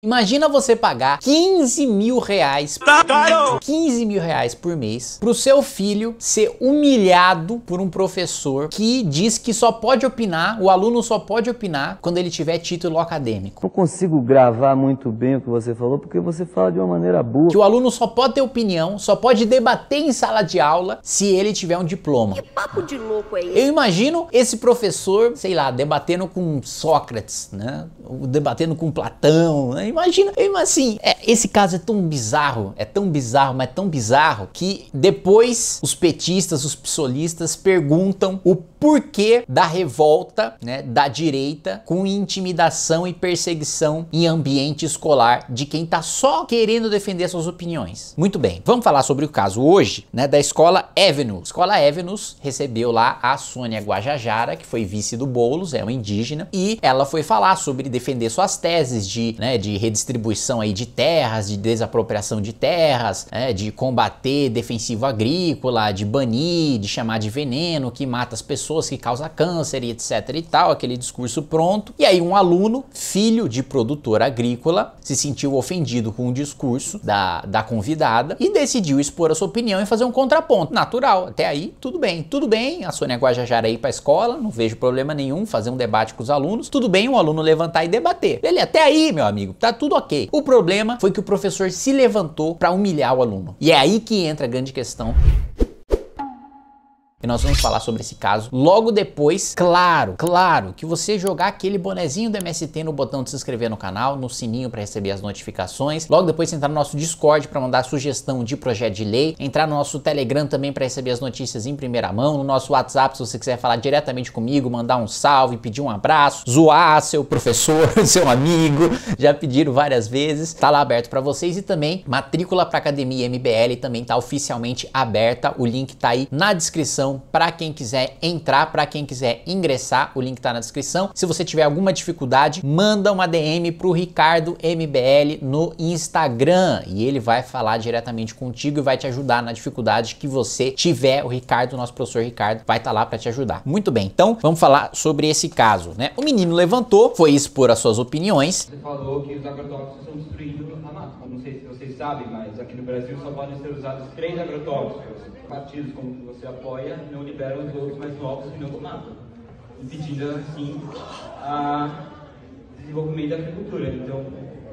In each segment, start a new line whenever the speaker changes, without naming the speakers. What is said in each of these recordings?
Imagina você pagar 15 mil reais, 15 tá mil reais por mês pro seu filho ser humilhado por um professor que diz que só pode opinar, o aluno só pode opinar quando ele tiver título acadêmico. Não consigo gravar muito bem o que você falou porque você fala de uma maneira burra. Que o aluno só pode ter opinião, só pode debater em sala de aula se ele tiver um diploma. Que papo de louco é esse? Eu imagino esse professor, sei lá, debatendo com Sócrates, né? Debatendo com Platão, né? Imagina? Imagina, assim, é, esse caso é tão bizarro, é tão bizarro, mas é tão bizarro que depois os petistas, os psolistas perguntam o porquê da revolta né, da direita com intimidação e perseguição em ambiente escolar de quem está só querendo defender suas opiniões. Muito bem, vamos falar sobre o caso hoje né, da escola Evenus. A escola Evenus recebeu lá a Sônia Guajajara, que foi vice do Boulos, é uma indígena, e ela foi falar sobre defender suas teses de, né, de redistribuição aí de terras, de desapropriação de terras, né, de combater defensivo agrícola, de banir, de chamar de veneno, que mata as pessoas, que causa câncer e etc e tal, aquele discurso pronto. E aí um aluno, filho de produtor agrícola, se sentiu ofendido com o discurso da, da convidada e decidiu expor a sua opinião e fazer um contraponto. Natural, até aí tudo bem. Tudo bem, a Sônia Guajajara ir para a escola, não vejo problema nenhum fazer um debate com os alunos. Tudo bem um aluno levantar e debater. Ele até aí, meu amigo, tá tá tudo ok. O problema foi que o professor se levantou para humilhar o aluno. E é aí que entra a grande questão e nós vamos falar sobre esse caso logo depois, claro, claro, que você jogar aquele bonezinho do MST no botão de se inscrever no canal, no sininho para receber as notificações, logo depois entrar no nosso Discord para mandar sugestão de projeto de lei, entrar no nosso Telegram também para receber as notícias em primeira mão, no nosso WhatsApp se você quiser falar diretamente comigo, mandar um salve, pedir um abraço, zoar seu professor, seu amigo, já pediram várias vezes, tá lá aberto para vocês e também matrícula para Academia MBL também tá oficialmente aberta, o link tá aí na descrição descrição para quem quiser entrar, para quem quiser ingressar, o link está na descrição. Se você tiver alguma dificuldade, manda uma DM pro Ricardo MBL no Instagram e ele vai falar diretamente contigo e vai te ajudar na dificuldade que você tiver. O Ricardo, nosso professor Ricardo, vai estar tá lá para te ajudar. Muito bem. Então, vamos falar sobre esse caso, né? O menino levantou, foi expor as suas opiniões. Você falou que os agrotóxicos são destruídos sabem, mas aqui no Brasil só podem ser usados três agrotóxicos. Partidos como que você apoia não liberam os outros mais novos que não matam, impedindo assim o desenvolvimento da agricultura. Então,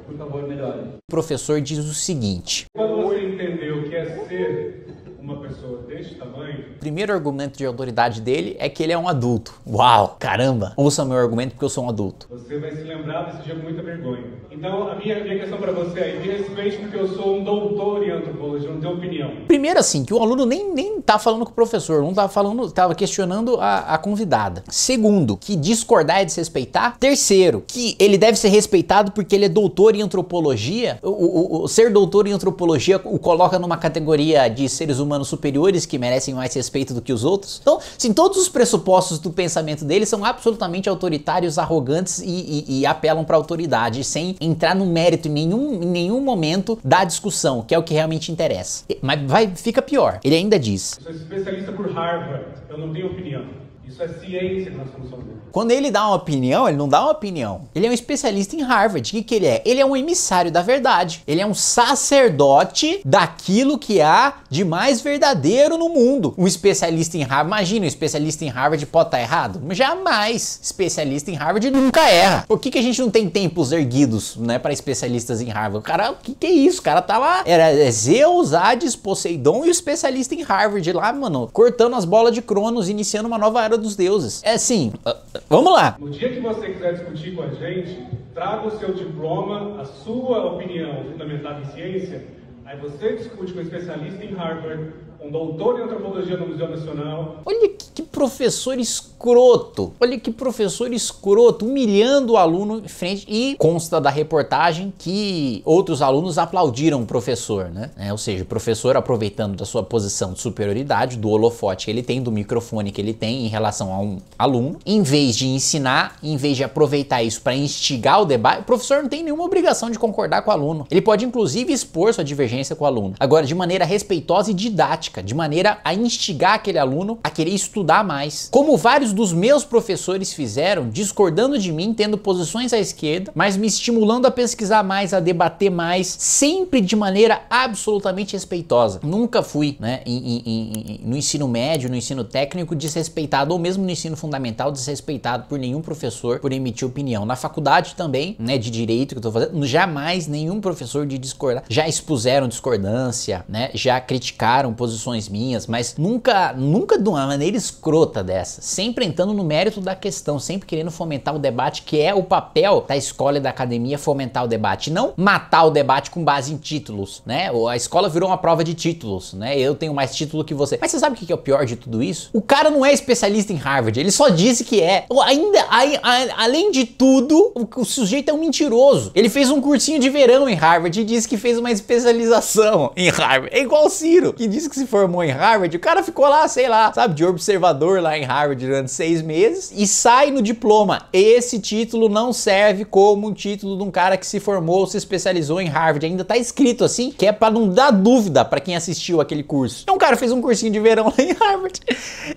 por favor, melhore. O professor diz o seguinte: Quando você entendeu o que é ser uma pessoa deste tamanho. primeiro argumento de autoridade dele é que ele é um adulto. Uau, caramba! Ouça meu argumento porque eu sou um adulto. Você vai se lembrar desse dia com muita vergonha. Então, a minha, minha questão para você é: me respeite porque eu sou um doutor em antropologia, não tenho opinião. Primeiro, assim, que o aluno nem, nem tá falando com o professor, não tá falando, tava questionando a, a convidada. Segundo, que discordar é desrespeitar. Terceiro, que ele deve ser respeitado porque ele é doutor em antropologia. o, o, o ser doutor em antropologia o coloca numa categoria de seres humanos humanos superiores que merecem mais respeito do que os outros. Então, sim, todos os pressupostos do pensamento deles são absolutamente autoritários, arrogantes e, e, e apelam para autoridade, sem entrar no mérito em nenhum, em nenhum momento da discussão, que é o que realmente interessa. Mas vai, fica pior. Ele ainda diz: Eu sou especialista por Harvard, eu não tenho opinião. Isso é ciência nós estamos Quando ele dá uma opinião, ele não dá uma opinião. Ele é um especialista em Harvard. O que, que ele é? Ele é um emissário da verdade. Ele é um sacerdote daquilo que há de mais verdadeiro no mundo. Um especialista em Harvard, imagina, um especialista em Harvard pode estar tá errado? Jamais. Especialista em Harvard nunca erra. Por que, que a gente não tem templos erguidos, né, para especialistas em Harvard? O cara, o que, que é isso? O cara tá lá, era Zeus, Hades, Poseidon e o especialista em Harvard lá, mano, cortando as bolas de Cronos, iniciando uma nova era palavra dos deuses. É assim, ah, ah, vamos lá. No dia que você quiser discutir com a gente, traga o seu diploma, a sua opinião fundamentada em ciência, aí você discute com o especialista em Harvard um doutor em antropologia no Museu Nacional. Olha que professor escroto! Olha que professor escroto, humilhando o aluno em frente. E consta da reportagem que outros alunos aplaudiram o professor, né? É, ou seja, o professor aproveitando da sua posição de superioridade, do holofote que ele tem, do microfone que ele tem em relação a um aluno, em vez de ensinar, em vez de aproveitar isso para instigar o debate, o professor não tem nenhuma obrigação de concordar com o aluno. Ele pode, inclusive, expor sua divergência com o aluno. Agora, de maneira respeitosa e didática, de maneira a instigar aquele aluno a querer estudar mais. Como vários dos meus professores fizeram, discordando de mim, tendo posições à esquerda, mas me estimulando a pesquisar mais, a debater mais, sempre de maneira absolutamente respeitosa. Nunca fui, né, em, em, em, no ensino médio, no ensino técnico, desrespeitado, ou mesmo no ensino fundamental, desrespeitado por nenhum professor por emitir opinião. Na faculdade também, né, de direito que eu tô fazendo, jamais nenhum professor de discordar já expuseram discordância, né, já criticaram posições intenções minhas, mas nunca, nunca de uma maneira escrota dessa. Sempre entrando no mérito da questão, sempre querendo fomentar o debate, que é o papel da escola e da academia fomentar o debate, não matar o debate com base em títulos, né? A escola virou uma prova de títulos, né? Eu tenho mais título que você. Mas você sabe o que é o pior de tudo isso? O cara não é especialista em Harvard, ele só disse que é. Ainda, a, a, além de tudo, o, o sujeito é um mentiroso. Ele fez um cursinho de verão em Harvard e disse que fez uma especialização em Harvard. É igual o Ciro, que disse que se se formou em Harvard, o cara ficou lá, sei lá, sabe, de observador lá em Harvard durante seis meses e sai no diploma. Esse título não serve como um título de um cara que se formou, se especializou em Harvard. Ainda tá escrito assim, que é para não dar dúvida para quem assistiu aquele curso. Então o cara fez um cursinho de verão lá em Harvard.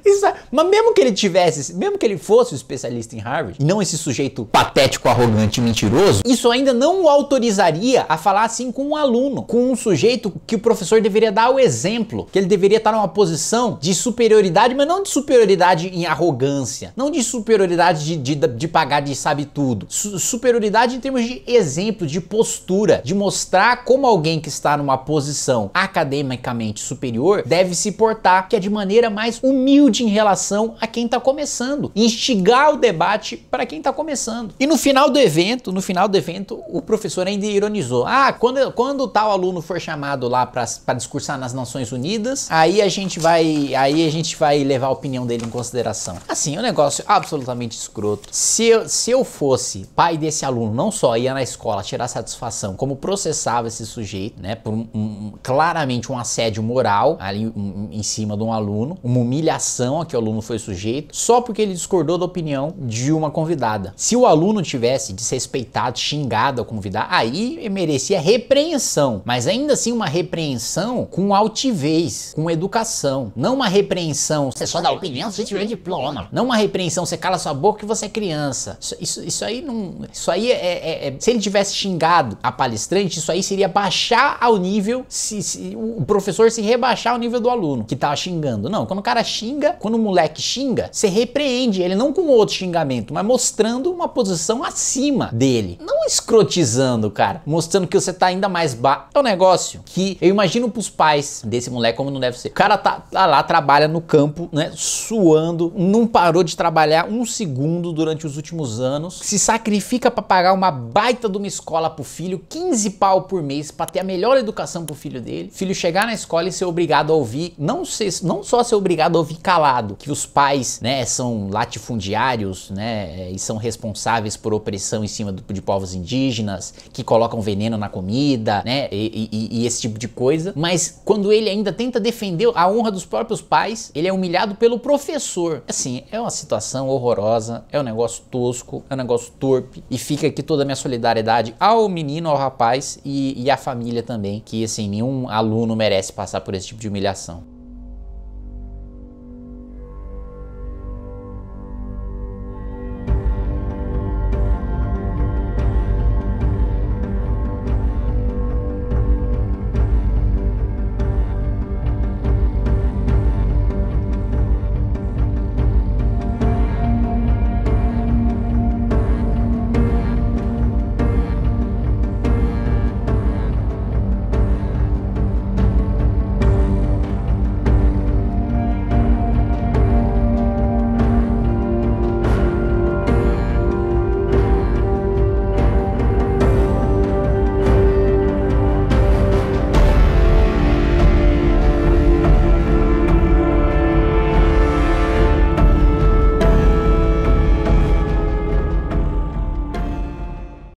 Isso, mas mesmo que ele tivesse, mesmo que ele fosse o especialista em Harvard, e não esse sujeito patético, arrogante e mentiroso, isso ainda não o autorizaria a falar assim com um aluno, com um sujeito que o professor deveria dar o exemplo, que ele deveria estar numa posição de superioridade, mas não de superioridade em arrogância, não de superioridade de, de, de pagar de sabe tudo. Su superioridade em termos de exemplo, de postura, de mostrar como alguém que está numa posição academicamente superior deve se portar, que é de maneira mais humilde em relação a quem está começando, instigar o debate para quem está começando. E no final do evento, no final do evento, o professor ainda ironizou: ah, quando, quando tal aluno for chamado lá para discursar nas Nações Unidas, vendas, aí a gente vai, aí a gente vai levar a opinião dele em consideração. Assim, o é um negócio absolutamente escroto. Se eu, se eu fosse pai desse aluno, não só ia na escola tirar satisfação, como processava esse sujeito, né, por um, um, claramente um assédio moral ali em cima de um aluno, uma humilhação a que o aluno foi sujeito, só porque ele discordou da opinião de uma convidada. Se o aluno tivesse desrespeitado, xingado a convidada, aí merecia repreensão, mas ainda assim uma repreensão com altivez com educação. Não uma repreensão. É você só dá opinião se tiver diploma. Não uma repreensão, você cala sua boca que você é criança. Isso, isso, isso aí não. Isso aí é, é, é, é Se ele tivesse xingado a palestrante, isso aí seria baixar ao nível. Se, se, o professor se rebaixar ao nível do aluno que tava tá xingando. Não, quando o cara xinga, quando o moleque xinga, você repreende ele não com outro xingamento, mas mostrando uma posição acima dele. Não escrotizando, cara. Mostrando que você tá ainda mais baixo. É um negócio que eu imagino pros pais desse moleque como como não deve ser. O cara tá, tá lá, trabalha no campo, né, suando, não parou de trabalhar um segundo durante os últimos anos, se sacrifica para pagar uma baita de uma escola pro filho, 15 pau por mês para ter a melhor educação pro filho dele. filho chegar na escola e ser obrigado a ouvir, não ser, não só ser obrigado a ouvir calado, que os pais, né, são latifundiários, né, é, e são responsáveis por opressão em cima do, de povos indígenas, que colocam veneno na comida, né, e, e, e esse tipo de coisa, mas quando ele ainda tenta tenta defender a honra dos próprios pais, ele é humilhado pelo professor. Assim, é uma situação horrorosa, é um negócio tosco, é um negócio torpe. E fica aqui toda a minha solidariedade ao menino, ao rapaz e, e à família também, que assim, nenhum aluno merece passar por esse tipo de humilhação.